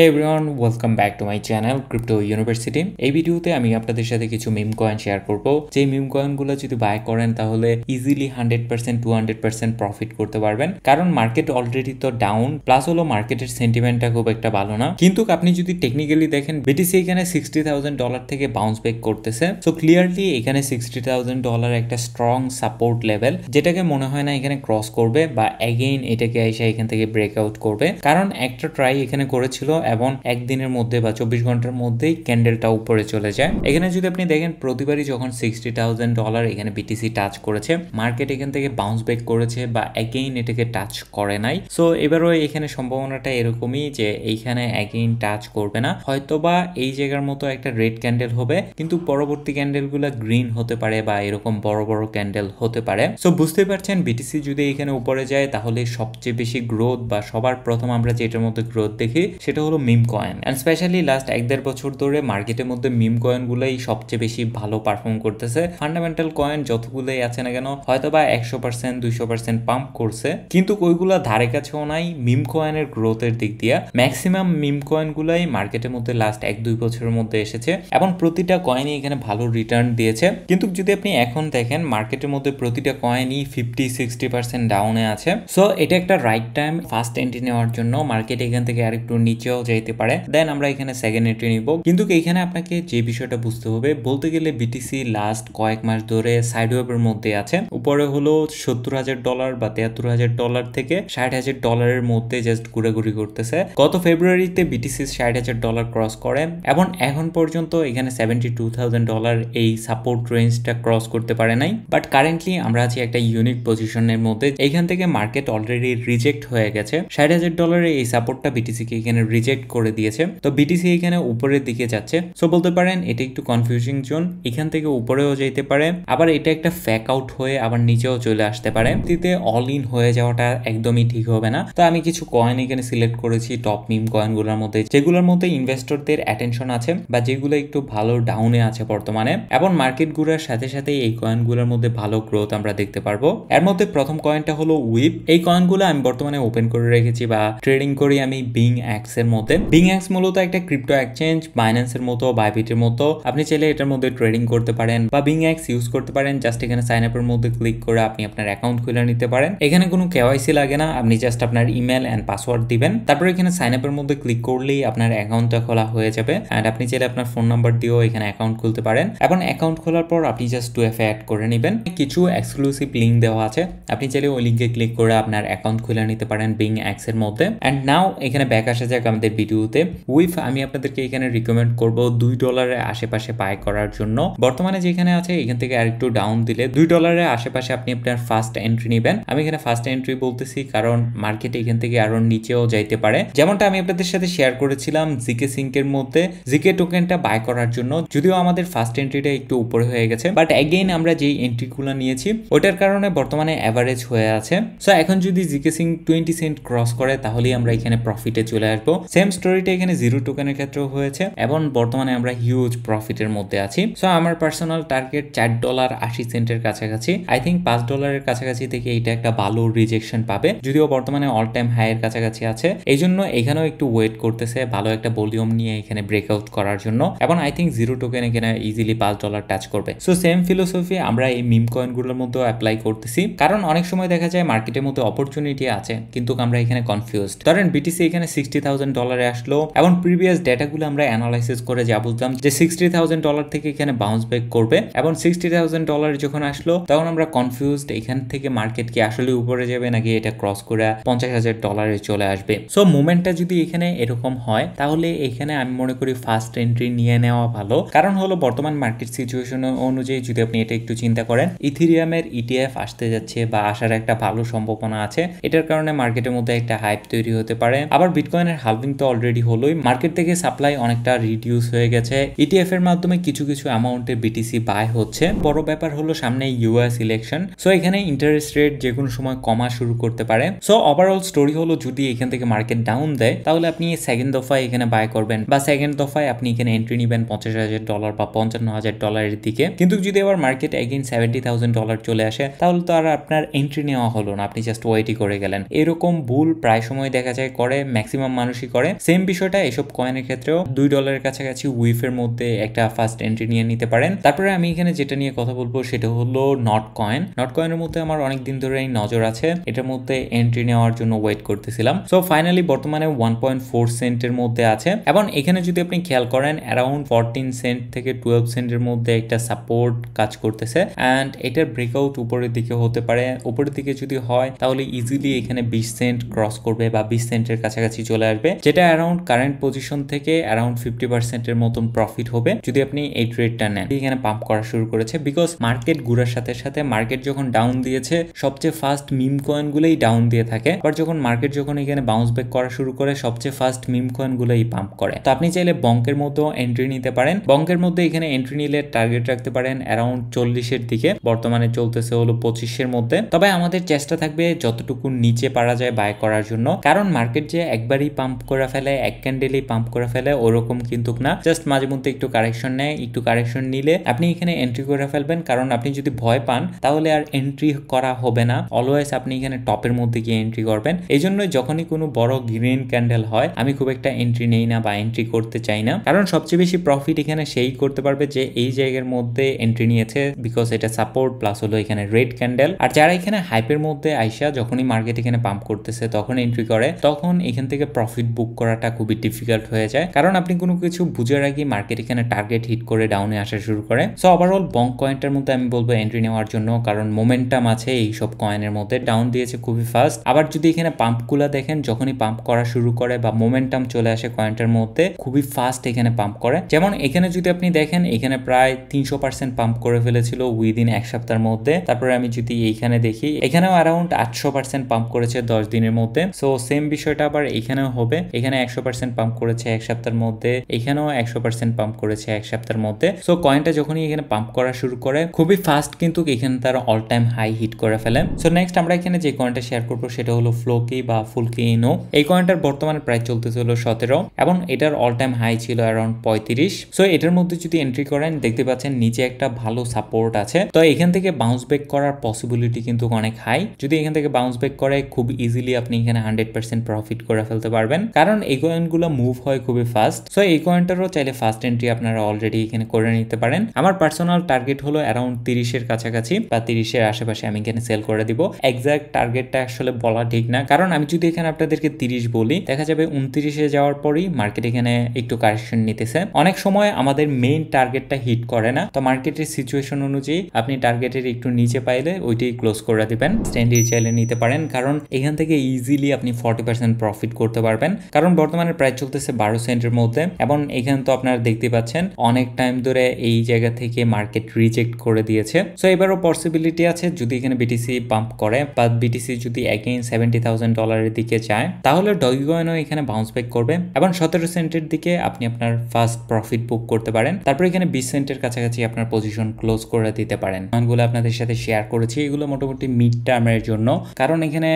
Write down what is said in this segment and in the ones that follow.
hey everyone welcome back to my channel crypto university এই ভিডিওতে আমি আপনাদের সাথে কিছু মিম কয়েন শেয়ার করব যে মিম কয়েনগুলো যদি বাই করেন তাহলে easily hundred percent to hundred percent profit করতে পারবেন কারণ মার্কেট অলরেডি তো ডাউন প্লাস হলো মার্কেটের সেন্টিমেন্টটা খুব একটা ভালো না কিন্তু আপনি যদি টেকনিক্যালি দেখেন বিটিসি এখানে সিক্সটি থাউজেন্ড ডলার থেকে বাউন্স ব্যাক করতেছে সো ক্লিয়ারলি এখানে সিক্সটি থাউজেন্ড ডলার একটা স্ট্রং সাপোর্ট লেভেল যেটাকে মনে হয় না এখানে ক্রস করবে বা অ্যাগেইন এটাকে এসে এখান থেকে ব্রেক আউট করবে কারণ একটা ট্রাই এখানে করেছিল এবং একদিনের মধ্যে বা চব্বিশ ঘন্টার মধ্যেই ক্যান্ডেলটা উপরে চলে যায় এখানে যদি আপনি দেখেন প্রতিবারই যখন সিক্সটি থাউজেন্ড ডলার এখানে বিটিসি টাচ করেছে মার্কেট এখান থেকে বাউন্স ব্যাক করেছে বা এগেইন এটাকে টাচ করে নাই সো এবারও এখানে সম্ভাবনাটা এরকমই যে এইখানে একেইন টাচ করবে না হয়তোবা এই জায়গার মতো একটা রেড ক্যান্ডেল হবে কিন্তু পরবর্তী ক্যান্ডেলগুলো গ্রিন হতে পারে বা এরকম বড় বড় ক্যান্ডেল হতে পারে সো বুঝতে পারছেন বিটিসি যদি এখানে উপরে যায় তাহলে সবচেয়ে বেশি গ্রোথ বা সবার প্রথম আমরা যেটার মধ্যে গ্রোথ দেখি সেটা হলো meme coin and specially last এক দেড় বছর ধরে মার্কেটের মধ্যে মিম কয়েনগুলোই সবচেয়ে বেশি ভালো পারফর্ম করতেছে ফান্ডামেন্টাল কয়েন যতগুলোই আছে না কেন হয়তো বা একশো পার্সেন্ট দুইশো পার্সেন্ট পাম্প করছে কিন্তু ওইগুলো ধারে কাছেও নাই মিম কয়েনের গ্রোথের দিক দিয়ে ম্যাক্সিমাম মিম কয়েনগুলাই মার্কেটের মধ্যে লাস্ট এক দুই বছরের মধ্যে এসেছে এবং প্রতিটা কয়েনই এখানে ভালো রিটার্ন দিয়েছে কিন্তু যদি আপনি এখন দেখেন মার্কেটের মধ্যে প্রতিটা কয়েনই ফিফটি সিক্সটি পার্সেন্ট ডাউনে আছে সো এটা একটা রাইট টাইম ফার্স্ট এন্ট্রি নেওয়ার জন্য মার্কেট এখান থেকে আরেকটু নিচেও দেওয়া যাইতে পারে দেন আমরা এখানে সেকেন্ড এন্ট্রি নিব কিন্তু এখানে আপনাকে যে বিষয়টা বুঝতে হবে বলতে গেলে বিটিসি লাস্ট কয়েক মাস ধরে সাইড ওয়েবের মধ্যে আছে উপরে হলো সত্তর হাজার ডলার বা তেয়াত্তর হাজার ডলার থেকে ষাট হাজার ডলারের মধ্যে জাস্ট ঘুরাঘুরি করতেছে গত ফেব্রুয়ারিতে বিটিসি ষাট হাজার ডলার ক্রস করে এবং এখন পর্যন্ত এখানে সেভেন্টি টু থাউজেন্ড ডলার এই সাপোর্ট রেঞ্জটা ক্রস করতে পারে নাই বাট কারেন্টলি আমরা আছি একটা ইউনিক পজিশনের মধ্যে এখান থেকে মার্কেট অলরেডি রিজেক্ট হয়ে গেছে ষাট হাজার ডলারের এই সাপোর্টটা বিটিসিকে এখানে রিজেক্ট রিজেক্ট করে দিয়েছে তো বিটিসি এখানে উপরের দিকে যাচ্ছে সো বলতে পারেন এটা একটু কনফিউজিং জোন এখান থেকে উপরেও যেতে পারে আবার এটা একটা ফ্যাক আউট হয়ে আবার নিচেও চলে আসতে পারে তিতে অল ইন হয়ে যাওয়াটা একদমই ঠিক হবে না তো আমি কিছু কয়েন এখানে সিলেক্ট করেছি টপ মিম কয়েনগুলোর মধ্যে যেগুলোর মধ্যে ইনভেস্টরদের অ্যাটেনশন আছে বা যেগুলো একটু ভালো ডাউনে আছে বর্তমানে এবং মার্কেট ঘুরার সাথে সাথে এই কয়েনগুলোর মধ্যে ভালো গ্রোথ আমরা দেখতে পারবো এর মধ্যে প্রথম কয়েনটা হলো উইপ এই কয়েনগুলো আমি বর্তমানে ওপেন করে রেখেছি বা ট্রেডিং করি আমি বিং অ্যাক্স এর মধ্যে মতে বিং এক্স মূলত একটা ক্রিপ্টো এক্সচেঞ্জ বাইন্যান্সের মতো বাইবিটের মতো আপনি চাইলে এটার মধ্যে ট্রেডিং করতে পারেন বা বিং এক্স ইউজ করতে পারেন জাস্ট এখানে সাইন আপের মধ্যে ক্লিক করে আপনি আপনার অ্যাকাউন্ট খুলে নিতে পারেন এখানে কোনো কেওয়াইসি লাগে না আপনি জাস্ট আপনার ইমেল অ্যান্ড পাসওয়ার্ড দিবেন তারপর এখানে সাইন আপের মধ্যে ক্লিক করলেই আপনার অ্যাকাউন্টটা খোলা হয়ে যাবে অ্যান্ড আপনি চাইলে আপনার ফোন নাম্বার দিয়েও এখানে অ্যাকাউন্ট খুলতে পারেন এখন অ্যাকাউন্ট খোলার পর আপনি জাস্ট টু এফ অ্যাড করে নেবেন কিছু এক্সক্লুসিভ লিঙ্ক দেওয়া আছে আপনি চাইলে ওই লিঙ্কে ক্লিক করে আপনার অ্যাকাউন্ট খুলে নিতে পারেন বিং অ্যাক্সের মধ্যে অ্যান্ড নাও এখানে ব্যাক আসা যাক আমাদের আমাদের ভিডিওতে উইফ আমি আপনাদেরকে এখানে রিকমেন্ড করব দুই ডলারের আশেপাশে বাই করার জন্য বর্তমানে যেখানে আছে এখান থেকে আর একটু ডাউন দিলে দুই ডলারের আশেপাশে আপনি আপনার ফার্স্ট এন্ট্রি নেবেন আমি এখানে ফার্স্ট এন্ট্রি বলতেছি কারণ মার্কেট এখান থেকে আরো নিচেও যাইতে পারে যেমনটা আমি আপনাদের সাথে শেয়ার করেছিলাম জিকে সিঙ্কের মধ্যে জিকে টোকেনটা বাই করার জন্য যদিও আমাদের ফার্স্ট এন্ট্রিটা একটু উপরে হয়ে গেছে বাট এগেইন আমরা যেই এন্ট্রিগুলো নিয়েছি ওটার কারণে বর্তমানে অ্যাভারেজ হয়ে আছে সো এখন যদি জিকে সিং টোয়েন্টি সেন্ট ক্রস করে তাহলেই আমরা এখানে প্রফিটে চলে আসবো সেম স্টোরিটা এখানে জিরো টোকেনের ক্ষেত্রেও হয়েছে এবং বর্তমানে আমরা হিউজ প্রফিটের মধ্যে আছি সো আমার পার্সোনাল টার্গেট চার ডলার আশি সেন্টের কাছাকাছি আই থিঙ্ক পাঁচ ডলারের কাছাকাছি থেকে এটা একটা ভালো রিজেকশন পাবে যদিও বর্তমানে অল টাইম হাইয়ের কাছাকাছি আছে এই জন্য এখানেও একটু ওয়েট করতেছে ভালো একটা ভলিউম নিয়ে এখানে ব্রেকআউট করার জন্য এবং আই থিঙ্ক জিরো টোকেন এখানে ইজিলি পাঁচ ডলার টাচ করবে সো সেম ফিলোসফি আমরা এই মিম কয়েনগুলোর মধ্যেও অ্যাপ্লাই করতেছি কারণ অনেক সময় দেখা যায় মার্কেটের মধ্যে অপরচুনিটি আছে কিন্তু আমরা এখানে কনফিউজড ধরেন বিটিসি এখানে সিক্সটি থাউজেন্ড ডলারে আসলো এবং প্রিভিয়াস ডেটাগুলো আমরা অ্যানালাইসিস করে যা বুঝলাম যে সিক্সটি থাউজেন্ড ডলার থেকে এখানে বাউন্স ব্যাক করবে এবং সিক্সটি থাউজেন্ড ডলার যখন আসলো তখন আমরা কনফিউজ এখান থেকে মার্কেট কি আসলে উপরে যাবে নাকি এটা ক্রস করে পঞ্চাশ হাজার ডলারে চলে আসবে সো মুভমেন্টটা যদি এখানে এরকম হয় তাহলে এখানে আমি মনে করি ফার্স্ট এন্ট্রি নিয়ে নেওয়া ভালো কারণ হলো বর্তমান মার্কেট সিচুয়েশন অনুযায়ী যদি আপনি এটা একটু চিন্তা করেন ইথিরিয়ামের ইটিএফ e আসতে যাচ্ছে বা আসার একটা ভালো সম্ভাবনা আছে এটার কারণে মার্কেটের মধ্যে একটা হাইপ তৈরি হতে পারে আবার বিটকয়েনের হালভিং কিন্তু অলরেডি হলোই মার্কেট থেকে সাপ্লাই অনেকটা রিডিউস হয়ে গেছে ইটিএফ e এর মাধ্যমে কিছু কিছু অ্যামাউন্টে বিটিসি বাই হচ্ছে বড় ব্যাপার হলো সামনে ইউএস ইলেকশন সো এখানে ইন্টারেস্ট রেট যে কোনো সময় কমা শুরু করতে পারে সো ওভারঅল স্টোরি হলো যদি এখান থেকে মার্কেট ডাউন দেয় তাহলে আপনি সেকেন্ড দফায় এখানে বাই করবেন বা সেকেন্ড দফায় আপনি এখানে এন্ট্রি নেবেন পঞ্চাশ হাজার ডলার বা পঞ্চান্ন হাজার ডলারের দিকে কিন্তু যদি আবার market again seventy thousand dollar চলে আসে তাহলে তো আর আপনার এন্ট্রি নেওয়া হলো না আপনি জাস্ট ওয়েটই করে গেলেন এরকম ভুল প্রায় সময় দেখা যায় করে ম্যাক্সিমাম মানুষই করে পারে সেম বিষয়টা এসব কয়েনের ক্ষেত্রেও দুই ডলারের কাছাকাছি উইফের মধ্যে একটা ফার্স্ট এন্ট্রি নিয়ে নিতে পারেন তারপরে আমি এখানে যেটা নিয়ে কথা বলবো সেটা হলো নট কয়েন নট কয়েনের মধ্যে আমার অনেক দিন ধরেই নজর আছে এটার মধ্যে এন্ট্রি নেওয়ার জন্য ওয়েট করতেছিলাম সো ফাইনালি বর্তমানে ওয়ান পয়েন্ট ফোর সেন্টের মধ্যে আছে এবং এখানে যদি আপনি খেয়াল করেন অ্যারাউন্ড ফোরটিন সেন্ট থেকে টুয়েলভ সেন্টের মধ্যে একটা সাপোর্ট কাজ করতেছে অ্যান্ড এটার ব্রেকআউট উপরের দিকে হতে পারে উপরের দিকে যদি হয় তাহলে ইজিলি এখানে বিশ সেন্ট ক্রস করবে বা বিশ সেন্টের কাছাকাছি চলে আসবে যেটা অ্যারাউন্ড কারেন্ট পজিশন থেকে অ্যারাউন্ড ফিফটি পার্সেন্টের মতন প্রফিট হবে যদি আপনি এই ট্রেডটা নেন এখানে পাম্প করা শুরু করেছে বিকজ মার্কেট ঘুরার সাথে সাথে মার্কেট যখন ডাউন দিয়েছে সবচেয়ে ফার্স্ট মিম কয়েনগুলোই ডাউন দিয়ে থাকে আবার যখন মার্কেট যখন এখানে বাউন্স ব্যাক করা শুরু করে সবচেয়ে ফার্স্ট মিম কয়েনগুলোই পাম্প করে তো আপনি চাইলে বঙ্কের মতো এন্ট্রি নিতে পারেন বঙ্কের মধ্যে এখানে এন্ট্রি নিলে টার্গেট রাখতে পারেন অ্যারাউন্ড চল্লিশের দিকে বর্তমানে চলতেছে হলো পঁচিশের মধ্যে তবে আমাদের চেষ্টা থাকবে যতটুকু নিচে পারা যায় বাই করার জন্য কারণ মার্কেট যে একবারই পাম্প করে করে ফেলে এক ক্যান্ডেলই পাম্প করে ফেলে ওরকম কিন্তু না জাস্ট মাঝে মধ্যে একটু কারেকশন নেয় একটু কারেকশন নিলে আপনি এখানে এন্ট্রি করে ফেলবেন কারণ আপনি যদি ভয় পান তাহলে আর এন্ট্রি করা হবে না অলওয়েজ আপনি এখানে টপের মধ্যে গিয়ে এন্ট্রি করবেন এই জন্য যখনই কোনো বড় গ্রিন ক্যান্ডেল হয় আমি খুব একটা এন্ট্রি নেই না বা এন্ট্রি করতে চাই না কারণ সবচেয়ে বেশি প্রফিট এখানে সেই করতে পারবে যে এই জায়গার মধ্যে এন্ট্রি নিয়েছে বিকজ এটা সাপোর্ট প্লাস হলো এখানে রেড ক্যান্ডেল আর যারা এখানে হাইপের মধ্যে আইসা যখনই মার্কেট এখানে পাম্প করতেছে তখন এন্ট্রি করে তখন এখান থেকে প্রফিট বুক বুক করাটা খুবই ডিফিকাল্ট হয়ে যায় কারণ আপনি কোনো কিছু বুঝার আগে মার্কেট এখানে টার্গেট হিট করে ডাউনে আসা শুরু করে সো ওভারঅল বং কয়েনটার মধ্যে আমি বলবো এন্ট্রি নেওয়ার জন্য কারণ মোমেন্টাম আছে এই সব কয়েনের মধ্যে ডাউন দিয়েছে খুবই ফাস্ট আবার যদি এখানে পাম্পগুলো দেখেন যখনই পাম্প করা শুরু করে বা মোমেন্টাম চলে আসে কয়েনটার মধ্যে খুবই ফাস্ট এখানে পাম্প করে যেমন এখানে যদি আপনি দেখেন এখানে প্রায় তিনশো পার্সেন্ট পাম্প করে ফেলেছিল উইদিন এক সপ্তাহের মধ্যে তারপরে আমি যদি এইখানে দেখি এখানেও অ্যারাউন্ড আটশো পার্সেন্ট পাম্প করেছে দশ দিনের মধ্যে সো সেম বিষয়টা আবার এখানেও হবে এখানে একশো পার্সেন্ট পাম্প করেছে এক সপ্তাহের মধ্যে এখানেও একশো পার্সেন্ট পাম্প করেছে এক সপ্তাহের মধ্যে সো কয়েনটা যখনই এখানে পাম্প করা শুরু করে খুবই ফাস্ট কিন্তু এখানে তার অল টাইম হাই হিট করে ফেলে সো নেক্সট আমরা এখানে যে কয়েনটা শেয়ার করবো সেটা হলো ফ্লোকি বা ফুলকি ইনো এই কয়েনটার বর্তমানে প্রায় চলতেছিল সতেরো এবং এটার অল টাইম হাই ছিল অ্যারাউন্ড পঁয়ত্রিশ সো এটার মধ্যে যদি এন্ট্রি করেন দেখতে পাচ্ছেন নিচে একটা ভালো সাপোর্ট আছে তো এখান থেকে বাউন্স ব্যাক করার পসিবিলিটি কিন্তু অনেক হাই যদি এখান থেকে বাউন্স ব্যাক করে খুব ইজিলি আপনি এখানে হান্ড্রেড পার্সেন্ট প্রফিট করে ফেলতে পারবেন কারণ কারণ এই কয়েনগুলো মুভ হয় খুবই ফাস্ট সো এই কয়েনটারও চাইলে ফার্স্ট এন্ট্রি আপনারা অলরেডি এখানে করে নিতে পারেন আমার পার্সোনাল টার্গেট হলো অ্যারাউন্ড তিরিশের কাছাকাছি বা তিরিশের আশেপাশে আমি এখানে সেল করে দিব একজ্যাক্ট টার্গেটটা আসলে বলা ঠিক না কারণ আমি যদি এখানে আপনাদেরকে তিরিশ বলি দেখা যাবে উনত্রিশে যাওয়ার পরই মার্কেট এখানে একটু কারেকশন নিতেছে অনেক সময় আমাদের মেইন টার্গেটটা হিট করে না তো মার্কেটের সিচুয়েশন অনুযায়ী আপনি টার্গেটের একটু নিচে পাইলে ওইটি ক্লোজ করে দিবেন স্ট্যান্ডি চাইলে নিতে পারেন কারণ এখান থেকে ইজিলি আপনি ফর্টি পার্সেন্ট প্রফিট করতে পারবেন কারণ বর্তমানে প্রায় চলতেছে বারো সেন্টের মধ্যে এবং এখানে তো আপনারা দেখতে পাচ্ছেন অনেক টাইম ধরে এই জায়গা থেকে মার্কেট রিজেক্ট করে দিয়েছে সো এবারও পসিবিলিটি আছে যদি এখানে বিটিসি পাম্প করে বা বিটিসি যদি অ্যাগেন সেভেন্টি থাউজেন্ড ডলারের দিকে যায় তাহলে ডগিগয়নও এখানে বাউন্স ব্যাক করবে এবং সতেরো সেন্টের দিকে আপনি আপনার ফার্স্ট প্রফিট বুক করতে পারেন তারপর এখানে বিশ সেন্টের কাছাকাছি আপনার পজিশন ক্লোজ করে দিতে পারেন কয়েনগুলো আপনাদের সাথে শেয়ার করেছি এগুলো মোটামুটি মিড টার্মের জন্য কারণ এখানে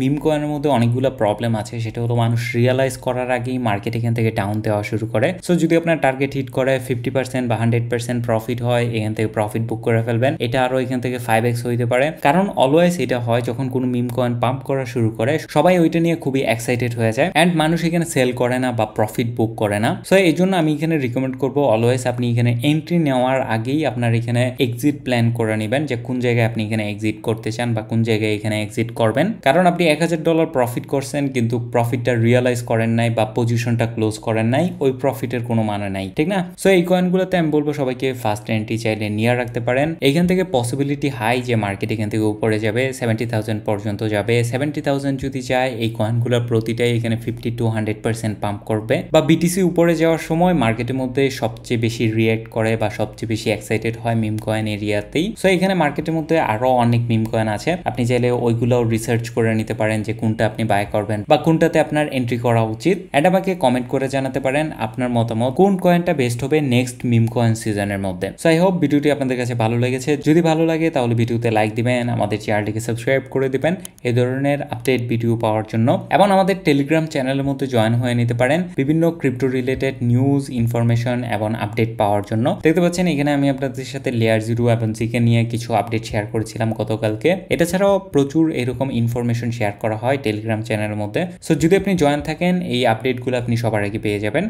মিম কয়েনের মধ্যে অনেকগুলো প্রবলেম আছে সেটা হলো মানুষ রিয়ালাইজ রিয়েলাইজ করার আগেই মার্কেট এখান থেকে ডাউন দেওয়া শুরু করে সো যদি আপনার টার্গেট হিট করে ফিফটি পার্সেন্ট বা হান্ড্রেড পার্সেন্ট প্রফিট হয় এখান থেকে প্রফিট বুক করে ফেলবেন এটা আরও এখান থেকে ফাইভ এক্স হইতে পারে কারণ অলওয়েজ এটা হয় যখন কোনো মিম কয়েন পাম্প করা শুরু করে সবাই ওইটা নিয়ে খুবই এক্সাইটেড হয়ে যায় অ্যান্ড মানুষ এখানে সেল করে না বা প্রফিট বুক করে না সো এই জন্য আমি এখানে রিকমেন্ড করবো অলওয়েজ আপনি এখানে এন্ট্রি নেওয়ার আগেই আপনার এখানে এক্সিট প্ল্যান করে নেবেন যে কোন জায়গায় আপনি এখানে এক্সিট করতে চান বা কোন জায়গায় এখানে এক্সিট করবেন কারণ আপনি এক হাজার ডলার প্রফিট করছেন কিন্তু প্রফিটটা রিয়েলাইজ করেন করেন নাই বা পজিশনটা ক্লোজ করেন নাই ওই প্রফিটের কোনো মানে নাই ঠিক না সো এই কয়েনগুলোতে আমি বলবো সবাইকে ফার্স্ট এন্ট্রি চাইলে নিয়ে রাখতে পারেন এইখান থেকে পসিবিলিটি হাই যে মার্কেট এখান থেকে উপরে যাবে সেভেন্টি থাউজেন্ড পর্যন্ত যাবে সেভেন্টি থাউজেন্ড যদি যায় এই কয়েনগুলোর প্রতিটাই এখানে fifty to hundred percent pump করবে বা বিটিসি উপরে যাওয়ার সময় মার্কেটের মধ্যে সবচেয়ে বেশি রিয়েক্ট করে বা সবচেয়ে বেশি এক্সাইটেড হয় মিম কয়েন এরিয়াতেই সো এখানে মার্কেটের মধ্যে আরও অনেক মিম কয়েন আছে আপনি চাইলে ওইগুলো রিসার্চ করে নিতে পারেন যে কোনটা আপনি বাই করবেন বা কোনটাতে আপনার এন্ট্রি করা উচিত অ্যান্ড আমাকে কমেন্ট করে জানাতে পারেন আপনার মতামত কোন কয়েনটা বেস্ট হবে নেক্সট মিম কয়েন সিজনের মধ্যে সো আই হোপ ভিডিওটি আপনাদের কাছে ভালো লেগেছে যদি ভালো লাগে তাহলে ভিডিওতে লাইক দিবেন আমাদের চ্যানেলটিকে সাবস্ক্রাইব করে দিবেন এ ধরনের আপডেট ভিডিও পাওয়ার জন্য এবং আমাদের টেলিগ্রাম চ্যানেলের মধ্যে জয়েন হয়ে নিতে পারেন বিভিন্ন ক্রিপ্টো রিলেটেড নিউজ ইনফরমেশন এবং আপডেট পাওয়ার জন্য দেখতে পাচ্ছেন এখানে আমি আপনাদের সাথে লেয়ার জিরো এবং জিকে নিয়ে কিছু আপডেট শেয়ার করেছিলাম গতকালকে এটা ছাড়াও প্রচুর এরকম ইনফরমেশন শেয়ার করা হয় টেলিগ্রাম চ্যানেলের মধ্যে সো যদি আপনি জয়েন থাকেন এই আপডেটগুলো আপনি সবার আগে পেয়ে যাবেন